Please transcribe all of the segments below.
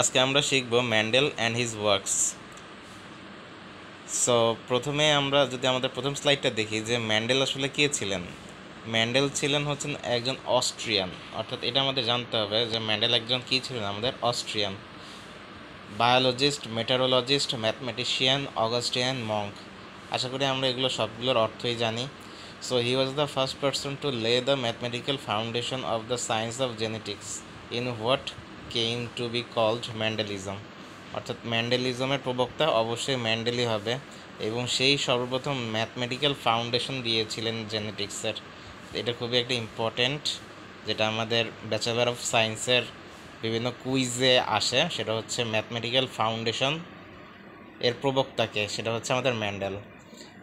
আজকে আমরা শিখব Mendel and his works so প্রথমে আমরা যদি আমাদের প্রথম স্লাইডটা দেখি যে ম্যান্ডেল আসলে কে ছিলেন ম্যান্ডেল ছিলেন হচ্ছেন একজন অস্ট্রিয়ান অর্থাৎ এটা আমাদের জানতে হবে যে ম্যান্ডেল একজন কী ছিলেন আমাদের Austrian biologist meteorologist mathematician Augustinian monk আশা করি আমরা এগুলো সবগুলোর অর্থই জানি so he was the first person to lay the mathematical foundation of the science of genetics in what came to be called Mendelism অর্থাৎ ম্যান্ডেলিজমের প্রবক্তা অবশ্যই ম্যান্ডেলি হবে এবং সেই সর্বপ্রথম ম্যাথমেটিক্যাল ফাউন্ডেশন দিয়েছিলেন জেনেটিক্সের এটা খুবই একটা ইম্পর্টেন্ট যেটা আমাদের ব্যাচেলার অফ সায়েন্সের বিভিন্ন কুইজে আসে সেটা হচ্ছে ম্যাথমেটিক্যাল ফাউন্ডেশন এর প্রবক্তাকে সেটা হচ্ছে আমাদের Mendel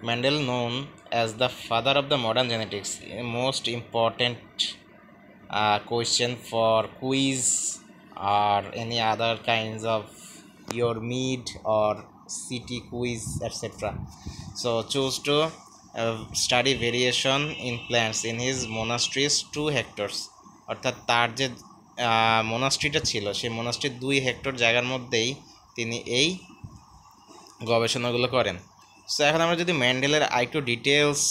Mendel known as the father of the modern genetics most important question for quiz or any other kinds of your mid or city quiz etc so choose to uh, study variation in plants in his monasteries two hectares অর্থাৎ তার যে মনাস্ট্রিটা ছিল সেই মনাস্ট্রির দুই hectare জায়গার মধ্যেই তিনি এই গবেষণাগুলো করেন সো এখন আমরা যদি ম্যান্ডেলের আরেকটু ডিটেলস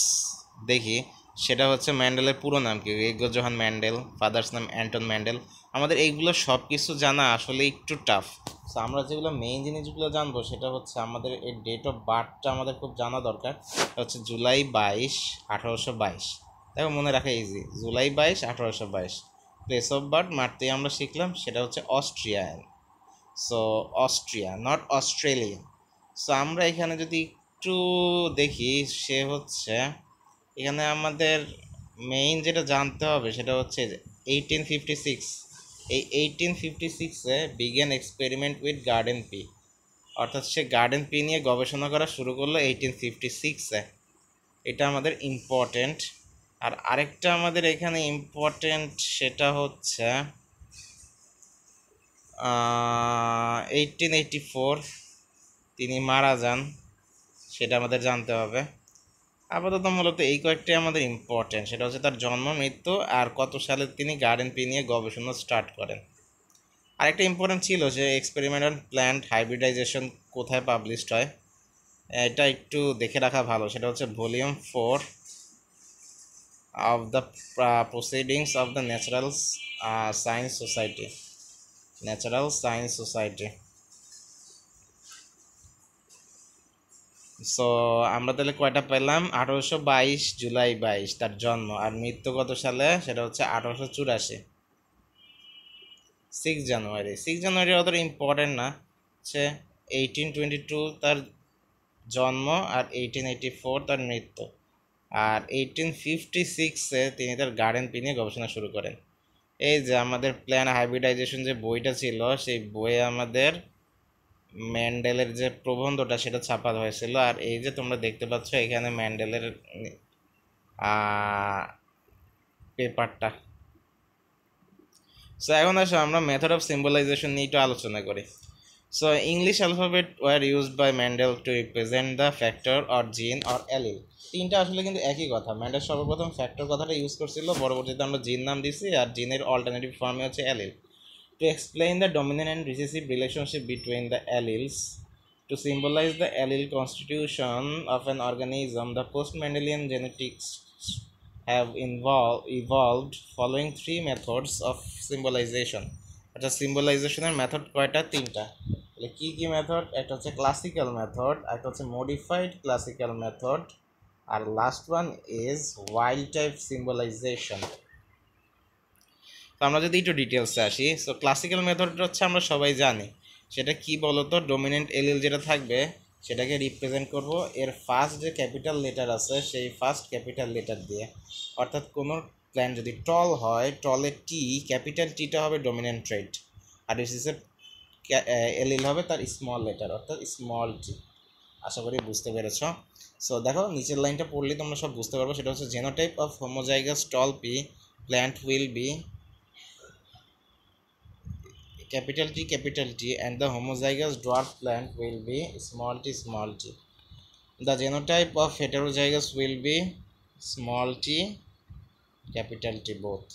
দেখি সেটা হচ্ছে ম্যান্ডেলের পুরো নাম কি জোহান ম্যান্ডেল ফাদার্স নাম অ্যান্টন ম্যান্ডেল আমাদের এইগুলো সব কিছু জানা আসলে একটু টাফ সো আমরা যেগুলো মেইন জিনিসগুলো জানবো সেটা হচ্ছে আমাদের এই ডেট অফ বার্থটা আমাদের খুব জানা দরকার হচ্ছে জুলাই বাইশ আঠারোশো বাইশ দেখো মনে রাখা ইজি জুলাই বাইশ আঠারোশো বাইশ প্লেস অফ বার্থ মারতেই আমরা শিখলাম সেটা হচ্ছে Austrian so Austria not Australian so আমরা এখানে যদি একটু দেখি সে হচ্ছে এখানে আমাদের মেইন যেটা জানতে হবে সেটা হচ্ছে এইটিন ফিফটি সিক্স এই এইটিন ফিফটি সিক্সে বিজ্ঞান এক্সপেরিমেন্ট উইথ গার্ডেন পি অর্থাৎ সে গার্ডেন পি নিয়ে গবেষণা করা শুরু করলো এইটিন ফিফটি সিক্সে এটা আমাদের ইম্পর্টেন্ট আর আরেকটা আমাদের এখানে ইম্পর্টেন্ট সেটা হচ্ছে এইটিন এইটি ফোর তিনি মারা যান সেটা আমাদের জানতে হবে আপাতত মূলত এই কয়েকটি আমাদের ইম্পর্টেন্ট সেটা হচ্ছে তার জন্ম মৃত্যু আর কত সালে তিনি গার্ডেন পি নিয়ে গবেষণা স্টার্ট করেন আরেকটা ইম্পর্টেন্ট ছিল যে এক্সপেরিমেন্ট অন প্ল্যান্ট হাইব্রিডাইজেশন কোথায় পাবলিশড হয় এটা একটু দেখে রাখা ভালো সেটা হচ্ছে volume four of the proceedings of the natural science society natural science society so আমরা তাহলে কয়টা পেলাম আঠারোশো বাইশ জুলাই বাইশ তার জন্ম আর মৃত্যু কত সালে সেটা হচ্ছে আঠারোশো চুরাশি সিক্স জানুয়ারি সিক্স জানুয়ারি অতটা ইম্পর্টেন্ট না সে এইটিন টোয়েন্টি টু তার জন্ম আর এইটিন এইটি ফোর তার মৃত্যু আর এইটিন ফিফটি সিক্সে তিনি তার গার্ডেন পি নিয়ে গবেষণা শুরু করেন এই যে আমাদের প্ল্যান হাইব্রিডাইজেশন যে বইটা ছিল সেই বইয়ে আমাদের ম্যান্ডেলের যে প্রবন্ধটা সেটা ছাপা হয়েছিল আর এই যে তোমরা দেখতে পাচ্ছ এখানে ম্যান্ডেলের পেপারটা সো এখন আসো আমরা মেথড অফ সিম্বলাইজেশন নিয়ে একটু আলোচনা করি so English alphabet were used by Mendel to represent the factor or gene or allele তিনটা আসলে কিন্তু একই কথা ম্যান্ডেল সর্বপ্রথম ফ্যাক্টর কথাটা ইউজ করছিল পরবর্তীতে আমরা জিন নাম দিছি আর জিনের অল্টারনেটিভ ফর্মে হচ্ছে allele to explain the dominant and recessive relationship between the alleles. To symbolize the allele constitution of an organism, the post-Mendelian genetics have involved, evolved following three methods of symbolization. অর্থাৎ সিম্বলাইজেশনের method কয়টা তিনটা তাহলে কী কী method একটা হচ্ছে classical method একটা হচ্ছে modified classical method আর last one is wild type symbolization তো আমরা যদি একটু ডিটেলসে আসি সো ক্লাসিক্যাল মেথডটা হচ্ছে আমরা সবাই জানি সেটা কি বলো তো ডোমিনেন্ট এলএল যেটা থাকবে সেটাকে রিপ্রেজেন্ট করব এর ফার্স্ট যে ক্যাপিটাল লেটার আছে সেই ফার্স্ট ক্যাপিটাল লেটার দিয়ে অর্থাৎ কোনো প্ল্যান যদি টল হয় টলে টি ক্যাপিটাল টিটা হবে ডোমিনেন্ট ট্রেড আর এল এল হবে তার স্মল লেটার অর্থাৎ স্মল টি আশা করি বুঝতে পেরেছ সো দেখো নিচের লাইনটা পড়লে তোমরা সব বুঝতে পারবো সেটা হচ্ছে genotype of homozygous tall pea plant will be capital T capital T and the homozygous dwarf plant will be small t small t. The genotype of heterozygous will be small t capital T both.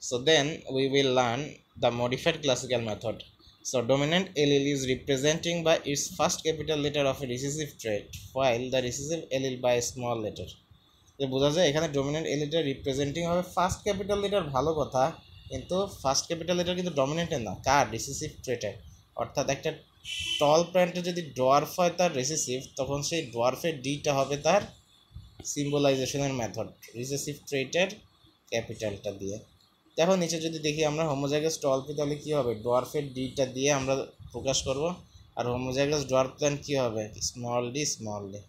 So then we will learn the modified classical method. So dominant allele is representing by its first capital letter of a recessive trait while the recessive allele by a small letter. বোঝা যায় এখানে dominant এলিটা representing হবে first capital letter ভালো কথা কিন্তু first capital এটা কিন্তু ডমিনেন্ট না কার রিসেসিভ ট্রেটের অর্থাৎ একটা টল প্ল্যান্টে যদি ডোয়ার্ফ হয় তার রিসেসিভ তখন সেই ডোয়ার্ফের ডিটা হবে তার সিম্বলাইজেশনের মেথড রিসেসিভ ট্রেটের ক্যাপিটালটা দিয়ে দেখো নিচে যদি দেখি আমরা হোমোজাইগাস টলপি তাহলে কী হবে ডোয়ার্ফের ডিটা দিয়ে আমরা প্রকাশ করব আর হোমোজাইগাস ডোয়ার্ফ প্ল্যান্ট কী হবে স্মল ডি স্মল ডি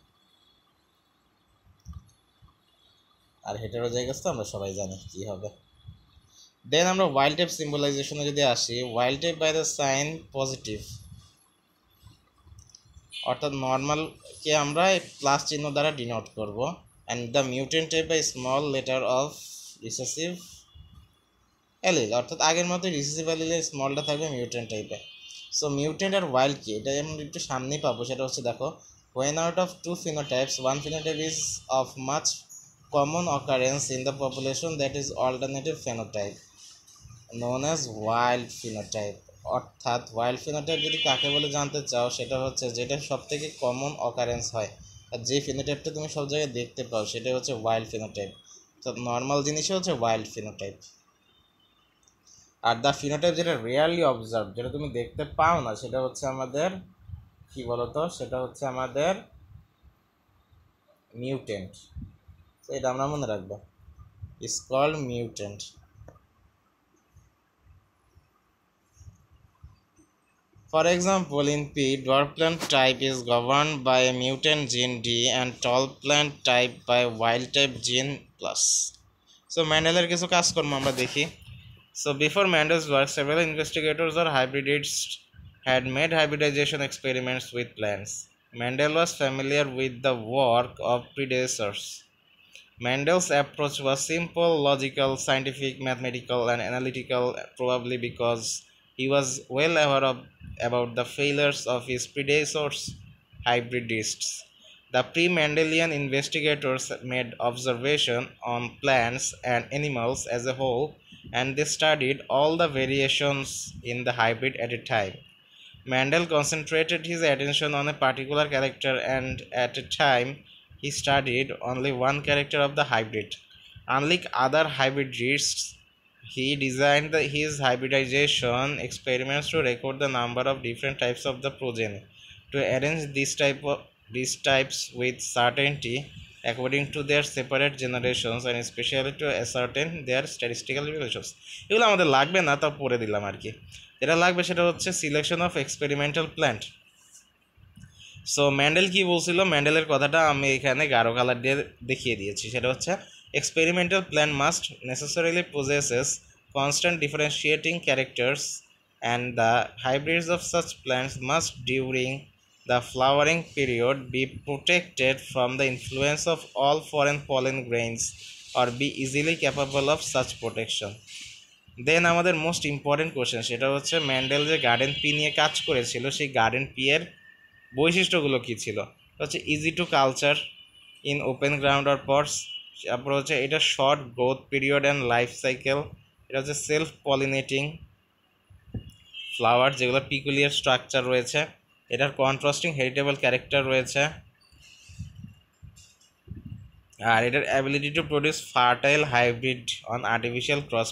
আর হেটারোজাইগাস তো আমরা সবাই জানি কী হবে দেন আমরা ওয়াইল্ড টাইপ সিম্বলাইজেশনে যদি আসি wild type by the sign positive অর্থাৎ নর্মালকে আমরা এই প্লাস চিহ্ন দ্বারা ডিনোট করব and the mutant type by small letter of recessive allele অর্থাৎ আগের মতো রিসেসিভ অ্যালিলের স্মলটা থাকবে মিউটেন টাইপে সো মিউটেন্ট আর ওয়াইল্ড কি এটা যেমন একটু সামনেই পাবো সেটা হচ্ছে দেখো when out of two phenotypes one phenotype is of much common occurrence in the population that is alternative phenotype known as wild phenotype অর্থাৎ ওয়াইল্ড ফিনোটাইপ যদি কাকে বলে জানতে চাও সেটা হচ্ছে যেটা সবথেকে কমন অকারেন্স হয় আর যে ফিনোটাইপটা তুমি সব জায়গায় দেখতে পাও সেটা হচ্ছে ওয়াইল্ড ফিনোটাইপ তো নর্মাল জিনিসই হচ্ছে ওয়াইল্ড ফিনোটাইপ আর দ্য ফিনোটাইপ যেটা রিয়ালি অবজার্ভ যেটা তুমি দেখতে পাও না সেটা হচ্ছে আমাদের কি বলতো সেটা হচ্ছে আমাদের মিউটেন্ট তো এটা আমরা মনে রাখবো is call mutant For example, in P, dwarf plant type is governed by a mutant gene D and tall plant type by wild type gene plus. So Mandelar কিছু কাজকর্ম আমরা So before Mendel's work, several investigators or hybridists had made hybridization experiments with plants. Mendel was familiar with the work of predecessors. Mendel's approach was simple, logical, scientific, mathematical, and analytical, probably because he was well aware of, about the failures of his predecessors, hybridists. The pre-Mendelian investigators made observations on plants and animals as a whole and they studied all the variations in the hybrid at a time. Mendel concentrated his attention on a particular character and at a time he studied only one character of the hybrid. Unlike other hybridists, He designed the, his hybridization experiments to record the number of different types of the progeny. To arrange this type of these types with certainty according to their separate generations and especially to ascertain their statistical relations এগুলো আমাদের লাগবে না তা পড়ে দিলাম আর কি যেটা লাগবে সেটা হচ্ছে selection of experimental plant so Mendel কি বলছিল ম্যান্ডেলের কথাটা আমি এখানে গাঢ় কালার দিয়ে দেখিয়ে দিয়েছি সেটা হচ্ছে experimental plan must necessarily possesses constant differentiating characters and the hybrids of such plants must during the flowering period be protected from the influence of all foreign pollen grains or be easily capable of such protection দেন আমাদের most important question সেটা হচ্ছে Mendel যে garden P নিয়ে কাজ করেছিল সেই garden pea এর বৈশিষ্ট্যগুলো কী ছিল হচ্ছে easy to culture in open ground or pots তারপর হচ্ছে এটা short growth period and life cycle এটা হচ্ছে সেলফ পলিনেটিং ফ্লাওয়ার যেগুলো পিকুলিয়ার স্ট্রাকচার রয়েছে এটার কন্ট্রাস্টিং হেরিটেবল ক্যারেক্টার রয়েছে আর এটার ability to produce fertile hybrid on artificial cross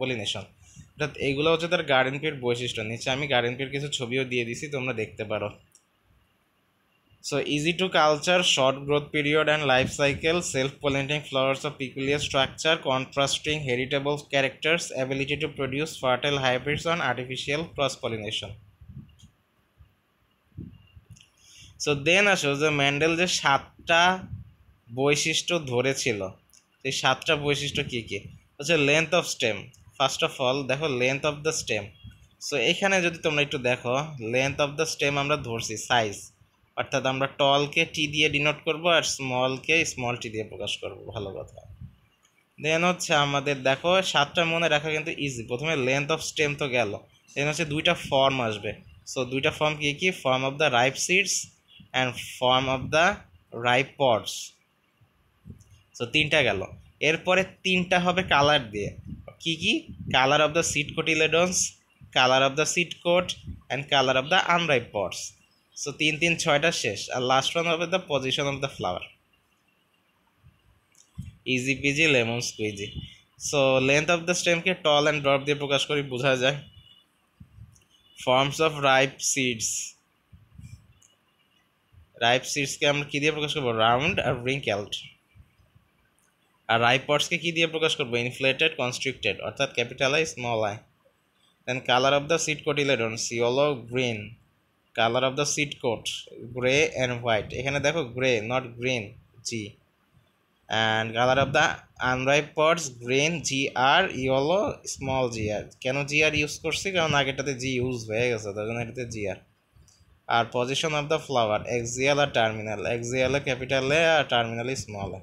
pollination অর্থাৎ এগুলো হচ্ছে তার গার্ডেন পির বৈশিষ্ট্য নিচ্ছে আমি গার্ডেন পির কিছু ছবিও দিয়ে দিছি তোমরা দেখতে পারো So easy to culture, short growth period and life cycle, self-pollinating flowers of peculiar structure, contrasting heritable characters, ability to produce fertile hybrids on artificial cross-pollination. So then আসো যে ম্যান্ডেল যে সাতটা বৈশিষ্ট্য ধরেছিল সেই সাতটা বৈশিষ্ট্য কী কী হচ্ছে length of stem first of all দেখো length of the stem so এখানে যদি তোমরা একটু দেখো লেন্থ অফ দ্য স্টেম আমরা ধরছি সাইজ অর্থাৎ আমরা টলকে টি দিয়ে ডিনোট করব আর স্মলকে স্মল টি দিয়ে প্রকাশ করব ভালো কথা দেন হচ্ছে আমাদের দেখো সাতটা মনে রাখা কিন্তু ইজি প্রথমে লেন্থ অফ স্টেম তো গেল দেন হচ্ছে দুইটা ফর্ম আসবে সো দুইটা ফর্ম কী কী form of the ripe seeds and form of the ripe pods so তিনটা গেল এরপরে তিনটা হবে কালার দিয়ে কী কী colour of the seed cotyledons colour of the seed coat and colour of the unripe pods so তিন তিন ছয়টা শেষ আর লাস্ট ওয়ান হবে the position of the flower easy peasy lemon squeezy so length of the স্টেমকে tall and drop দিয়ে প্রকাশ করি বোঝা যায় forms of ripe seeds ripe সিডসকে আমরা কী দিয়ে প্রকাশ করবো রাউন্ড আর রিঙ্কেলড আর রাইপটসকে কী দিয়ে প্রকাশ করবো ইনফ্লেটেড কনস্ট্রিক্টেড অর্থাৎ capital I small I then colour of the seed cotyledon সিওলো green colour of the seed coat grey and white এখানে দেখো grey not green G and colour of the unripe pods green G আর yellow small G আর কেন G আর use করছি কারণ আগেটাতে G use হয়ে গেছে তার জন্য এটাতে জি আর আর position of the flower axial আর টার্মিনাল এক্সিয়ালে ক্যাপিটালে আর টার্মিনালে স্মলে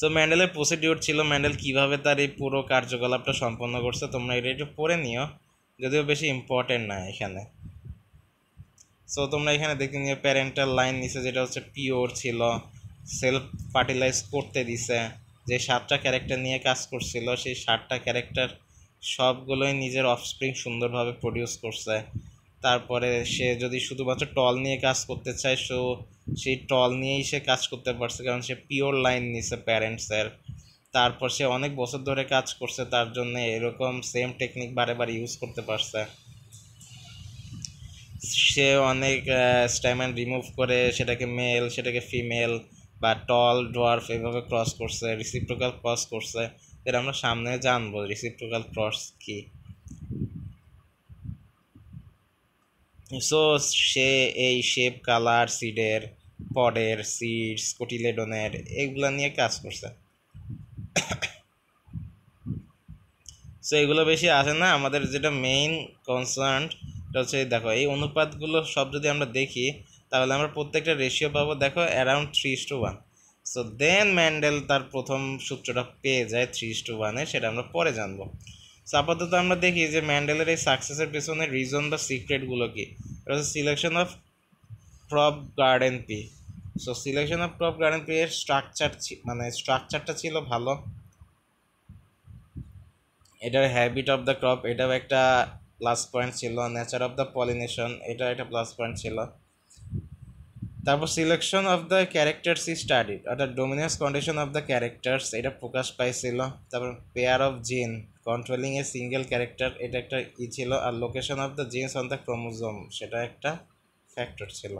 সো ম্যান্ডেলের প্রসিডিউর ছিল ম্যান্ডেল কীভাবে তার এই পুরো কার্যকলাপটা সম্পন্ন করছে তোমরা এটা একটু পড়ে নিও যদিও বেশি ইম্পর্টেন্ট না এখানে সো তোমরা এখানে দেখতে নিয়ে প্যারেন্টাল লাইন নিচে যেটা হচ্ছে পিওর ছিল সেলফ ফার্টিলাইজ করতে দিছে যে সাতটা ক্যারেক্টার নিয়ে কাজ করছিল সেই সাতটা ক্যারেক্টার সবগুলোই নিজের অফস্প্রিং সুন্দরভাবে প্রডিউস করছে তারপরে সে যদি শুধুমাত্র টল নিয়ে কাজ করতে চায় সো সেই টল নিয়েই সে কাজ করতে পারছে কারণ সে পিওর লাইন নিছে প্যারেন্টসের তারপর সে অনেক বছর ধরে কাজ করছে তার জন্য এরকম সেম টেকনিক বারে বারে ইউজ করতে পারছে সে অনেক স্টাইমেন্ট রিমুভ করে সেটাকে মেল সেটাকে ফিমেল বা টল ডোয়ার্ফ এভাবে ক্রস করছে রিসিপ্টোকাল ক্রস করছে এর আমরা সামনে জানবো রিসিপ্টোকাল ক্রস কি সো সে এই শেপ কালার সিডের পডের সিডস কোটিলেডনের এগুলা নিয়ে কাজ করছে সো এগুলো বেশি আসে না আমাদের যেটা মেইন কনসার্ন হচ্ছে দেখো এই অনুপাতগুলো সব যদি আমরা দেখি তাহলে আমরা প্রত্যেকটা রেশিও পাবো দেখো around three to one so then Mendel তার প্রথম সূত্রটা পেয়ে যায় থ্রি টু ওয়ানে সেটা আমরা পরে জানবো সো আপাতত আমরা দেখি যে ম্যান্ডেলের এই সাকসেসের পেছনে রিজন বা সিক্রেটগুলো কি এটা হচ্ছে selection of crop garden pea so selection of crop garden pea এর স্ট্রাকচার মানে স্ট্রাকচারটা ছিল ভালো এটার হ্যাবিট অফ দ্য ক্রপ এটাও একটা প্লাস পয়েন্ট ছিল নেচার অফ দ্য পলিনেশন এটা একটা প্লাস পয়েন্ট ছিল তারপর সিলেকশন অফ দ্য ক্যারেক্টার্স ই স্টাডিড অর্থাৎ dominance condition of the characters এটা প্রকাশ পাইছিল তারপর pair of gene controlling a single character এটা একটা ই ছিল আর location of the genes on the chromosome সেটা একটা ফ্যাক্টর ছিল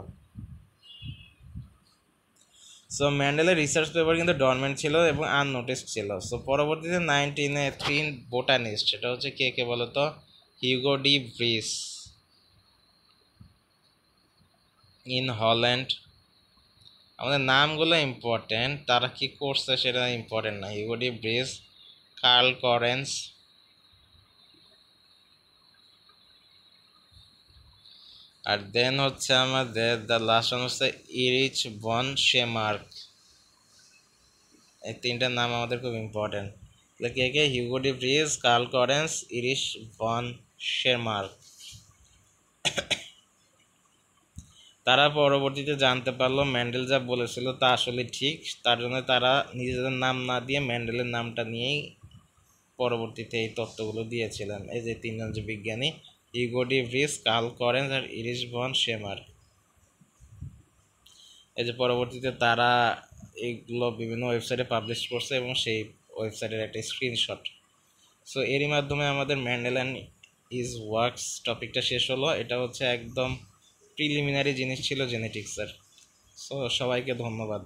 সো ম্যান্ডেলের রিসার্চ পেপার কিন্তু ডরমেন্ট ছিল এবং আননোটিস ছিল সো পরবর্তীতে নাইনটিনে থ্রি বোটানিস্ট সেটা হচ্ছে কে কে বলতো Hugo de Vries in Holland আমাদের নামগুলো ইম্পর্টেন্ট তারা কি করছে সেটা ইম্পর্টেন্ট না Hugo de Vries Carl Correns আর দেন হচ্ছে আমাদের দ্য লাস্ট ওয়ান হচ্ছে ইরিচ বন শেমার্ক এই তিনটা নাম আমাদের খুব ইম্পর্টেন্ট কে কে Hugo de Vries Carl Correns Erich von Tschermak তারা পরবর্তীতে জানতে পারলো ম্যান্ডেল যা বলেছিল তা আসলে ঠিক তার জন্য তারা নিজেদের নাম না দিয়ে ম্যান্ডেলের নামটা নিয়েই পরবর্তীতে এই তত্ত্বগুলো দিয়েছিলেন এই যে তিনজন যে বিজ্ঞানী ইগোডি ভ্রিস কাল করেন আর ইরিশ ভন শেমার এই যে পরবর্তীতে তারা এগুলো বিভিন্ন ওয়েবসাইটে পাবলিশ করছে এবং সেই ওয়েবসাইটের একটা স্ক্রিনশট সো এরই মাধ্যমে আমাদের ম্যান্ডেল অ্যান্ড ইজ ওয়ার্কস টপিকটা শেষ হলো এটা হচ্ছে একদম প্রিলিমিনারি জিনিস ছিল জেনেটিক্সের সো সবাইকে ধন্যবাদ